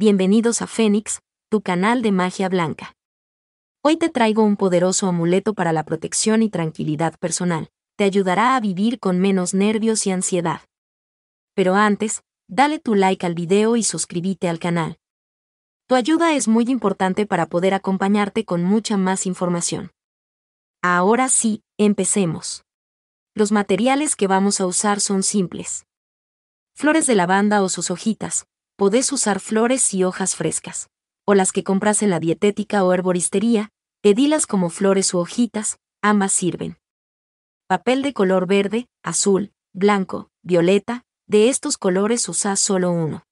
Bienvenidos a Fénix, tu canal de magia blanca. Hoy te traigo un poderoso amuleto para la protección y tranquilidad personal. Te ayudará a vivir con menos nervios y ansiedad. Pero antes, dale tu like al video y suscríbete al canal. Tu ayuda es muy importante para poder acompañarte con mucha más información. Ahora sí, empecemos. Los materiales que vamos a usar son simples. Flores de lavanda o sus hojitas, podés usar flores y hojas frescas, o las que compras en la dietética o herboristería, edilas como flores u hojitas, ambas sirven. Papel de color verde, azul, blanco, violeta, de estos colores usás solo uno.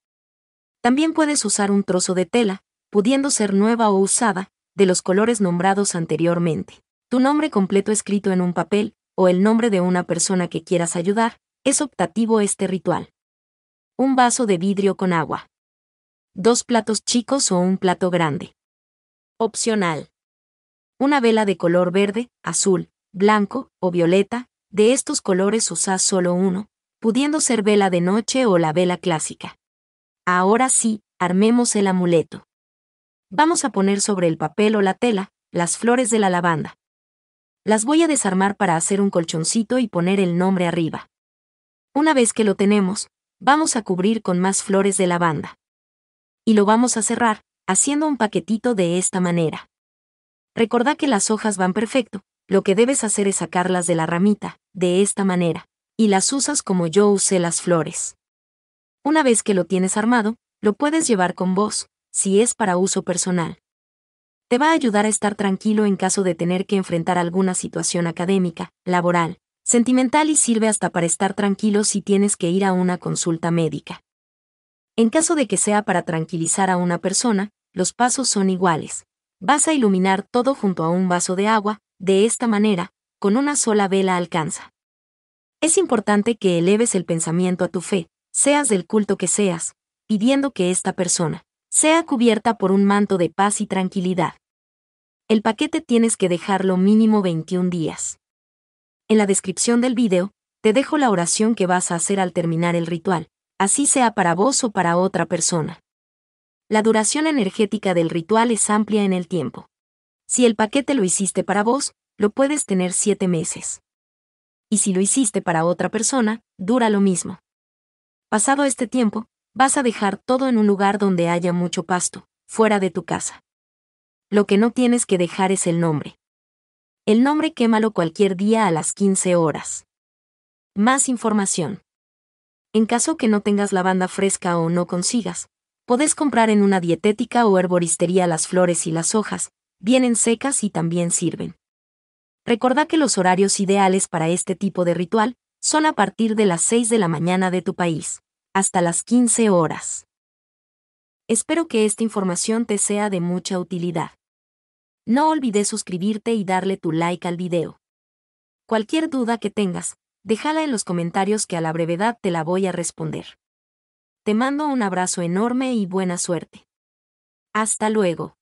También puedes usar un trozo de tela, pudiendo ser nueva o usada, de los colores nombrados anteriormente. Tu nombre completo escrito en un papel, o el nombre de una persona que quieras ayudar, es optativo este ritual. Un vaso de vidrio con agua. Dos platos chicos o un plato grande. Opcional. Una vela de color verde, azul, blanco o violeta, de estos colores usás solo uno, pudiendo ser vela de noche o la vela clásica. Ahora sí, armemos el amuleto. Vamos a poner sobre el papel o la tela, las flores de la lavanda. Las voy a desarmar para hacer un colchoncito y poner el nombre arriba. Una vez que lo tenemos, vamos a cubrir con más flores de lavanda. Y lo vamos a cerrar, haciendo un paquetito de esta manera. Recordá que las hojas van perfecto, lo que debes hacer es sacarlas de la ramita, de esta manera, y las usas como yo usé las flores. Una vez que lo tienes armado, lo puedes llevar con vos, si es para uso personal. Te va a ayudar a estar tranquilo en caso de tener que enfrentar alguna situación académica, laboral, sentimental y sirve hasta para estar tranquilo si tienes que ir a una consulta médica. En caso de que sea para tranquilizar a una persona, los pasos son iguales. Vas a iluminar todo junto a un vaso de agua, de esta manera, con una sola vela alcanza. Es importante que eleves el pensamiento a tu fe, seas del culto que seas, pidiendo que esta persona sea cubierta por un manto de paz y tranquilidad. El paquete tienes que dejarlo mínimo 21 días. En la descripción del video te dejo la oración que vas a hacer al terminar el ritual, así sea para vos o para otra persona. La duración energética del ritual es amplia en el tiempo. Si el paquete lo hiciste para vos, lo puedes tener siete meses. Y si lo hiciste para otra persona, dura lo mismo. Pasado este tiempo, vas a dejar todo en un lugar donde haya mucho pasto, fuera de tu casa. Lo que no tienes que dejar es el nombre. El nombre quémalo cualquier día a las 15 horas. Más información. En caso que no tengas lavanda fresca o no consigas, podés comprar en una dietética o herboristería las flores y las hojas, vienen secas y también sirven. Recordá que los horarios ideales para este tipo de ritual son a partir de las 6 de la mañana de tu país, hasta las 15 horas. Espero que esta información te sea de mucha utilidad. No olvides suscribirte y darle tu like al video. Cualquier duda que tengas, déjala en los comentarios que a la brevedad te la voy a responder. Te mando un abrazo enorme y buena suerte. Hasta luego.